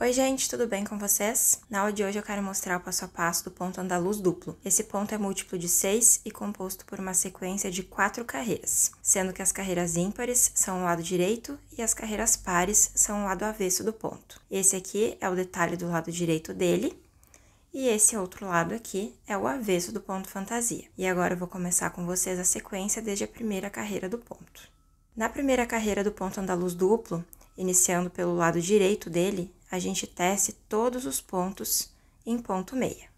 Oi gente, tudo bem com vocês? Na aula de hoje eu quero mostrar o passo a passo do ponto andaluz duplo. Esse ponto é múltiplo de 6 e composto por uma sequência de 4 carreiras, sendo que as carreiras ímpares são o lado direito e as carreiras pares são o lado avesso do ponto. Esse aqui é o detalhe do lado direito dele e esse outro lado aqui é o avesso do ponto fantasia. E agora eu vou começar com vocês a sequência desde a primeira carreira do ponto. Na primeira carreira do ponto andaluz duplo, iniciando pelo lado direito dele, a gente tece todos os pontos em ponto meia.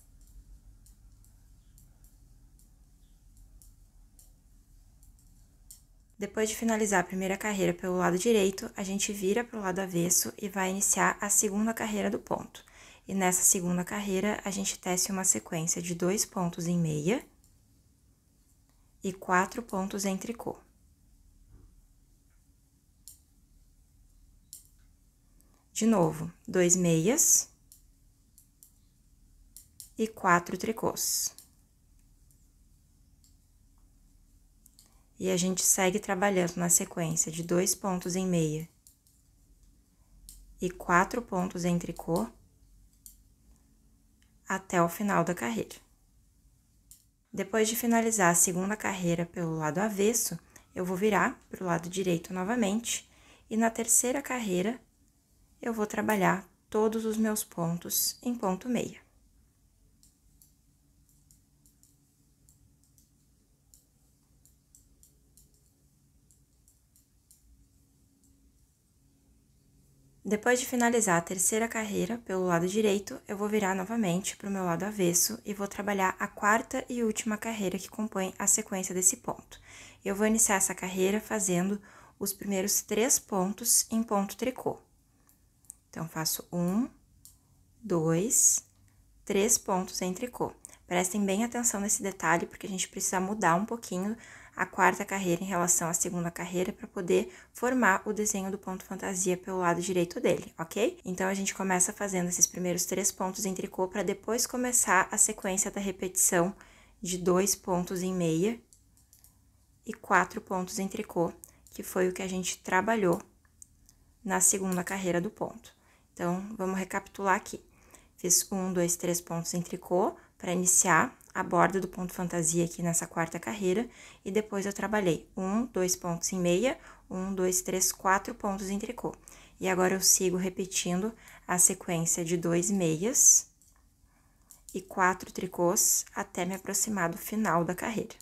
Depois de finalizar a primeira carreira pelo lado direito, a gente vira para o lado avesso e vai iniciar a segunda carreira do ponto. E nessa segunda carreira, a gente tece uma sequência de dois pontos em meia e quatro pontos em tricô. De novo, dois meias e quatro tricôs. E a gente segue trabalhando na sequência de dois pontos em meia e quatro pontos em tricô até o final da carreira. Depois de finalizar a segunda carreira pelo lado avesso, eu vou virar para o lado direito novamente e na terceira carreira eu vou trabalhar todos os meus pontos em ponto meia. Depois de finalizar a terceira carreira pelo lado direito, eu vou virar novamente para o meu lado avesso e vou trabalhar a quarta e última carreira que compõe a sequência desse ponto. Eu vou iniciar essa carreira fazendo os primeiros três pontos em ponto tricô. Então, faço um, dois, três pontos em tricô. Prestem bem atenção nesse detalhe, porque a gente precisa mudar um pouquinho a quarta carreira em relação à segunda carreira para poder formar o desenho do ponto fantasia pelo lado direito dele, ok? Então a gente começa fazendo esses primeiros três pontos em tricô para depois começar a sequência da repetição de dois pontos em meia e quatro pontos em tricô, que foi o que a gente trabalhou na segunda carreira do ponto. Então, vamos recapitular aqui. Fiz um, dois, três pontos em tricô para iniciar a borda do ponto fantasia aqui nessa quarta carreira. E depois eu trabalhei um, dois pontos em meia, um, dois, três, quatro pontos em tricô. E agora eu sigo repetindo a sequência de dois meias e quatro tricôs até me aproximar do final da carreira.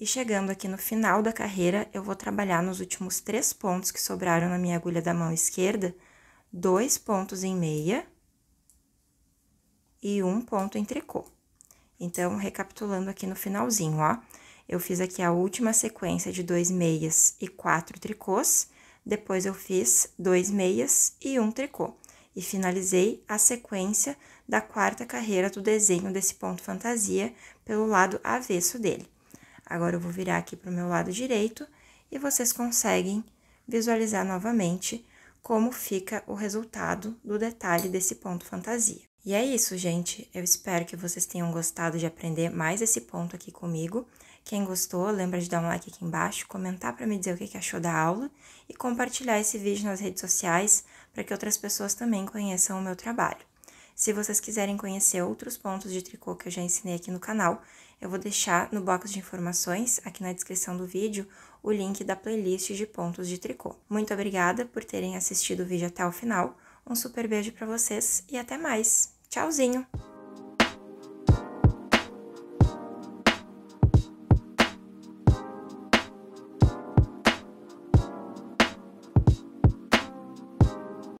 E chegando aqui no final da carreira, eu vou trabalhar nos últimos três pontos que sobraram na minha agulha da mão esquerda, dois pontos em meia e um ponto em tricô. Então, recapitulando aqui no finalzinho, ó, eu fiz aqui a última sequência de dois meias e quatro tricôs, depois eu fiz dois meias e um tricô, e finalizei a sequência da quarta carreira do desenho desse ponto fantasia pelo lado avesso dele. Agora eu vou virar aqui para o meu lado direito e vocês conseguem visualizar novamente como fica o resultado do detalhe desse ponto fantasia. E é isso, gente. Eu espero que vocês tenham gostado de aprender mais esse ponto aqui comigo. Quem gostou, lembra de dar um like aqui embaixo, comentar para me dizer o que achou da aula e compartilhar esse vídeo nas redes sociais para que outras pessoas também conheçam o meu trabalho. Se vocês quiserem conhecer outros pontos de tricô que eu já ensinei aqui no canal, eu vou deixar no box de informações, aqui na descrição do vídeo, o link da playlist de pontos de tricô. Muito obrigada por terem assistido o vídeo até o final, um super beijo para vocês e até mais! Tchauzinho!